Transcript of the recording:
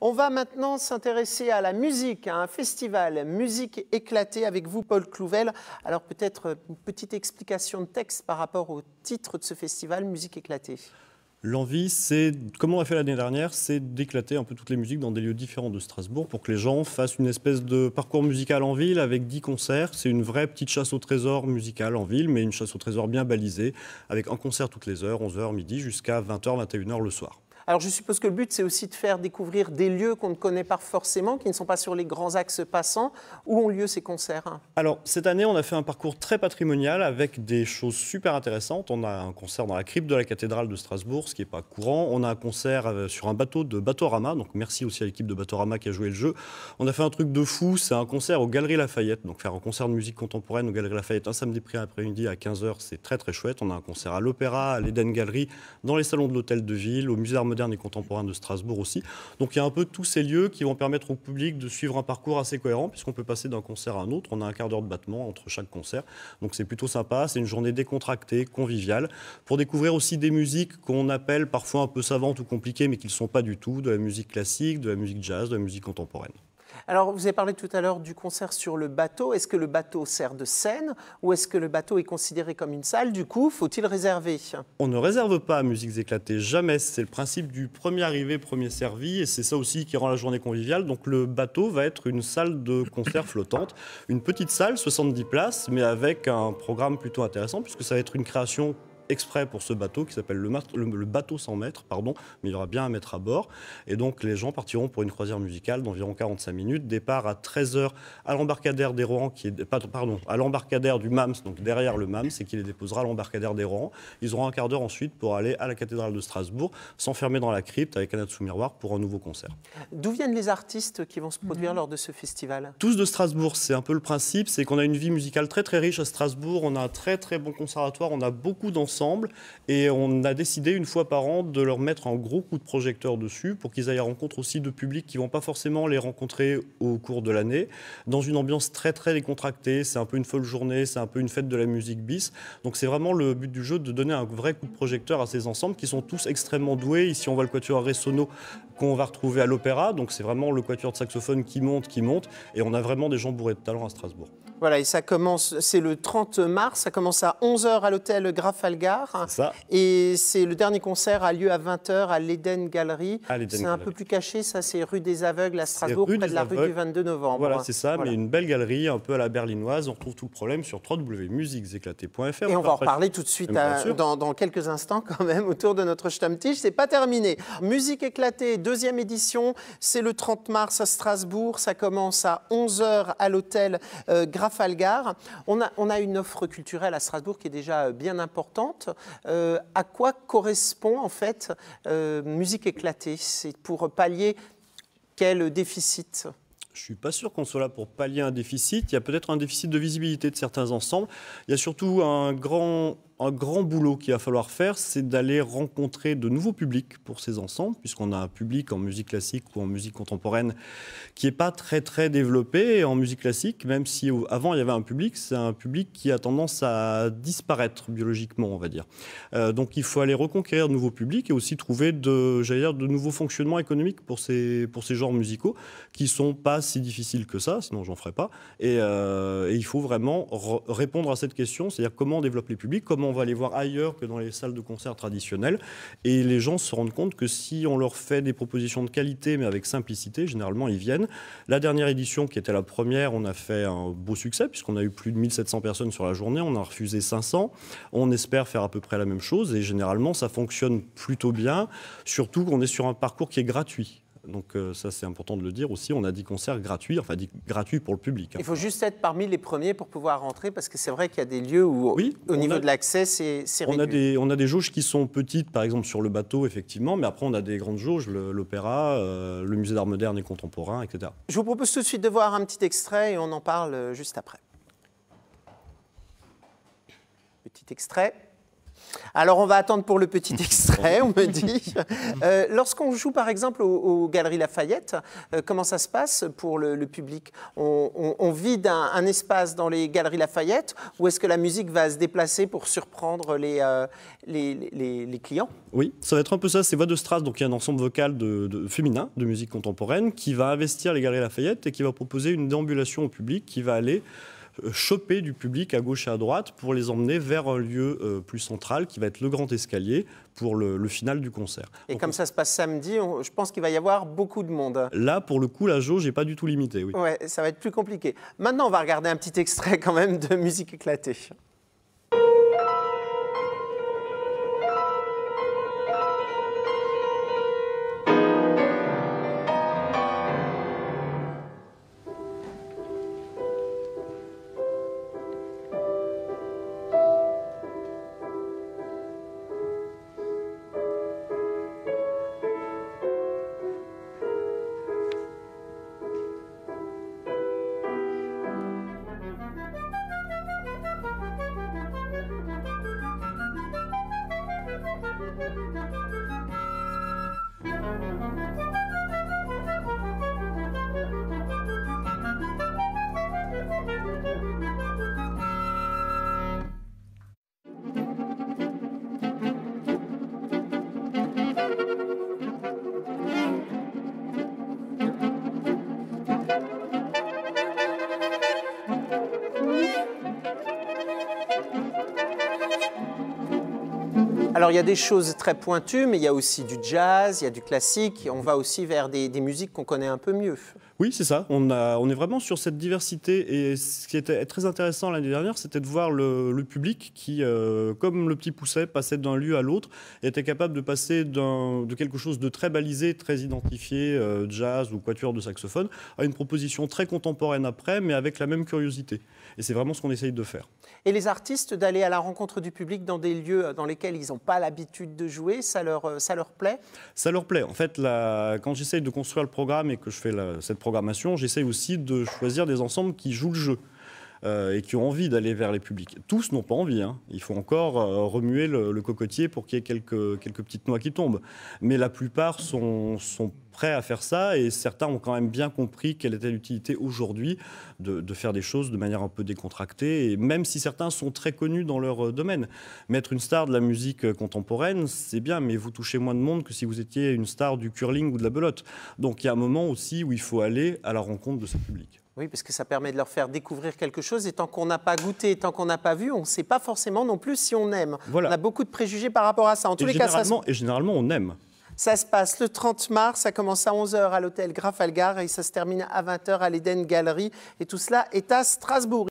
On va maintenant s'intéresser à la musique, à un festival musique éclatée avec vous, Paul Clouvel. Alors peut-être une petite explication de texte par rapport au titre de ce festival, musique éclatée. L'envie, c'est, comme on l'a fait l'année dernière, c'est d'éclater un peu toutes les musiques dans des lieux différents de Strasbourg pour que les gens fassent une espèce de parcours musical en ville avec 10 concerts. C'est une vraie petite chasse au trésor musical en ville, mais une chasse au trésor bien balisée, avec un concert toutes les heures, 11h, midi, jusqu'à 20h, 21h le soir. Alors je suppose que le but, c'est aussi de faire découvrir des lieux qu'on ne connaît pas forcément, qui ne sont pas sur les grands axes passants, où ont lieu ces concerts. Hein Alors cette année, on a fait un parcours très patrimonial avec des choses super intéressantes. On a un concert dans la crypte de la cathédrale de Strasbourg, ce qui n'est pas courant. On a un concert euh, sur un bateau de Batorama, donc merci aussi à l'équipe de Batorama qui a joué le jeu. On a fait un truc de fou, c'est un concert aux Galeries Lafayette, donc faire un concert de musique contemporaine aux Galeries Lafayette un samedi après-midi à 15h, c'est très très chouette. On a un concert à l'Opéra, à l'Eden Gallery, dans les salons de l'hôtel de ville, au Musée moderne et contemporain de Strasbourg aussi. Donc il y a un peu tous ces lieux qui vont permettre au public de suivre un parcours assez cohérent, puisqu'on peut passer d'un concert à un autre. On a un quart d'heure de battement entre chaque concert. Donc c'est plutôt sympa. C'est une journée décontractée, conviviale, pour découvrir aussi des musiques qu'on appelle parfois un peu savantes ou compliquées, mais qui ne sont pas du tout, de la musique classique, de la musique jazz, de la musique contemporaine. Alors, vous avez parlé tout à l'heure du concert sur le bateau. Est-ce que le bateau sert de scène ou est-ce que le bateau est considéré comme une salle Du coup, faut-il réserver On ne réserve pas à Musiques éclatées, jamais. C'est le principe du premier arrivé, premier servi. Et c'est ça aussi qui rend la journée conviviale. Donc, le bateau va être une salle de concert flottante. Une petite salle, 70 places, mais avec un programme plutôt intéressant puisque ça va être une création exprès pour ce bateau qui s'appelle le, le, bateau 100 mètres, pardon, mais il y aura bien un mettre à bord. Et donc les gens partiront pour une croisière musicale d'environ 45 minutes. Départ à 13h à l'embarcadère des qui est, euh, pardon, à l'embarcadère du MAMS, donc derrière le MAMS, et qui les déposera à l'embarcadère des Rouen. Ils auront un quart d'heure ensuite pour aller à la cathédrale de Strasbourg, s'enfermer dans la crypte avec un sous-miroir pour un nouveau concert. D'où viennent les artistes qui vont se produire mhm. lors de ce festival Tous de Strasbourg, c'est un peu le principe, c'est qu'on a une vie musicale très très riche à Strasbourg, on a un très très bon conservatoire, on a beaucoup d'ensembles et on a décidé une fois par an de leur mettre un gros coup de projecteur dessus pour qu'ils aillent à rencontre aussi de publics qui ne vont pas forcément les rencontrer au cours de l'année, dans une ambiance très très décontractée. C'est un peu une folle journée, c'est un peu une fête de la musique bis. Donc c'est vraiment le but du jeu de donner un vrai coup de projecteur à ces ensembles qui sont tous extrêmement doués. Ici on voit le quatuor Ressono qu'on va retrouver à l'opéra. Donc c'est vraiment le quatuor de saxophone qui monte, qui monte. Et on a vraiment des gens bourrés de talent à Strasbourg. Voilà, et ça commence, c'est le 30 mars, ça commence à 11h à l'hôtel Grafalgar. Ça. Et c'est le dernier concert a lieu à 20h à l'Eden Gallery. C'est un peu plus caché, ça, c'est rue des Aveugles à Strasbourg, près de la rue du 22 novembre. Voilà, c'est ça, mais une belle galerie, un peu à la berlinoise. On retrouve tout le problème sur www.musiqueséclatées.fr. Et on, va en parler tout de suite dans, quelques instants, quand même, autour de notre Stammtisch. C'est pas terminé. Musique éclatée, deuxième édition, c'est le 30 mars à Strasbourg. Ça commence à 11h à l'hôtel euh, Grafalgar. Falgar, On a, une offre culturelle à Strasbourg qui est déjà bien importante. Euh, à quoi correspond en fait euh, musique éclatée C'est pour pallier quel déficit je ne suis pas sûr qu'on soit là pour pallier un déficit. Il y a peut-être un déficit de visibilité de certains ensembles. Il y a surtout un grand un grand boulot qu'il va falloir faire, c'est d'aller rencontrer de nouveaux publics pour ces ensembles, puisqu'on a un public en musique classique ou en musique contemporaine qui n'est pas très très développé et en musique classique, même si avant il y avait un public, c'est un public qui a tendance à disparaître biologiquement, on va dire. Euh, donc il faut aller reconquérir de nouveaux publics et aussi trouver de, dire, de nouveaux fonctionnements économiques pour ces, pour ces genres musicaux qui sont pas si difficiles que ça, sinon j'en ferai pas. Et, euh, et il faut vraiment répondre à cette question, c'est-à-dire comment on développe les publics, comment on va les voir ailleurs que dans les salles de concert traditionnelles. Et les gens se rendent compte que si on leur fait des propositions de qualité, mais avec simplicité, généralement, ils viennent. La dernière édition, qui était la première, on a fait un beau succès, puisqu'on a eu plus de 1700 personnes sur la journée. On a refusé 500. On espère faire à peu près la même chose. Et généralement, ça fonctionne plutôt bien, surtout qu'on est sur un parcours qui est gratuit. Donc euh, ça, c'est important de le dire aussi. On a dit concerts gratuits, enfin dit gratuit pour le public. Hein. Il faut juste être parmi les premiers pour pouvoir rentrer, parce que c'est vrai qu'il y a des lieux où, au niveau de l'accès, c'est réduit. On a, des, on a des jauges qui sont petites, par exemple sur le bateau, effectivement, mais après, on a des grandes jauges, l'opéra, euh, le musée d'art moderne et contemporain, etc. Je vous propose tout de suite de voir un petit extrait et on en parle euh, juste après. Petit extrait. Alors on va attendre pour le petit extrait, on me dit. Euh, lorsqu'on joue par exemple aux, Galeries Lafayette, euh, comment ça se passe pour le, public on, vide un, espace dans les Galeries Lafayette ou est-ce que la musique va se déplacer pour surprendre les, euh, les, clients Oui, ça va être un peu ça, c'est Voix de Strasse, donc il y a un ensemble vocal de, féminin de musique contemporaine qui va investir les Galeries Lafayette et qui va proposer une déambulation au public qui va aller euh, choper du public à gauche et à droite pour les emmener vers un lieu euh, plus central qui va être le grand escalier pour le, final du concert. Et comme ça se passe samedi, je pense qu'il va y avoir beaucoup de monde. Là, pour le coup, la jauge n'est pas du tout limitée. Oui. ça va être plus compliqué. Maintenant, on va regarder un petit extrait quand même de musique éclatée. thank you Mhm. Alors il y a des choses très pointues, mais il y a aussi du jazz, il y a du classique, on va aussi vers des, musiques qu'on connaît un peu mieux. Oui, c'est ça. On, est vraiment sur cette diversité. Et ce qui était très intéressant l'année dernière, c'était de voir le, public qui, euh, comme le petit pousset, passait d'un lieu à l'autre, et était capable de passer de quelque chose de très balisé, très identifié, euh, jazz ou quatuor de saxophone, à une proposition très contemporaine après, mais avec la même curiosité. Et c'est vraiment ce qu'on essaye de faire. Et les artistes, d'aller à la rencontre du public dans des lieux euh, dans lesquels ils n'ont pas l'habitude de jouer, ça leur, ça leur plaît Ça leur plaît. En fait, quand j'essaye de construire le programme et que je fais cette programmation, programmation, j'essaye aussi de choisir des ensembles qui jouent le jeu. Euh, et qui ont envie d'aller vers les publics. Tous n'ont pas envie. Hein. Il faut encore euh, remuer le, cocotier pour qu'il y ait quelques, petites noix qui tombent. Mais la plupart sont, prêts à faire ça et certains ont quand même bien compris quelle était l'utilité aujourd'hui de, faire des choses de manière un peu décontractée et même si certains sont très connus dans leur euh, domaine. Mettre une star de la musique contemporaine, c'est bien, mais vous touchez moins de monde que si vous étiez une star du curling ou de la belote. Donc il y a un moment aussi où il faut aller à la rencontre de ce public. Oui, parce que ça permet de leur faire découvrir quelque chose. Et tant qu'on n'a pas goûté, tant qu'on n'a pas vu, on ne sait pas forcément non plus si on aime. On a beaucoup de préjugés par rapport à ça. En tous les cas, ça Et généralement, on aime. Ça se passe le 30 mars, ça commence à 11h à l'hôtel Grafalgar et ça se termine à 20h à l'Eden Gallery. Et tout cela est à Strasbourg.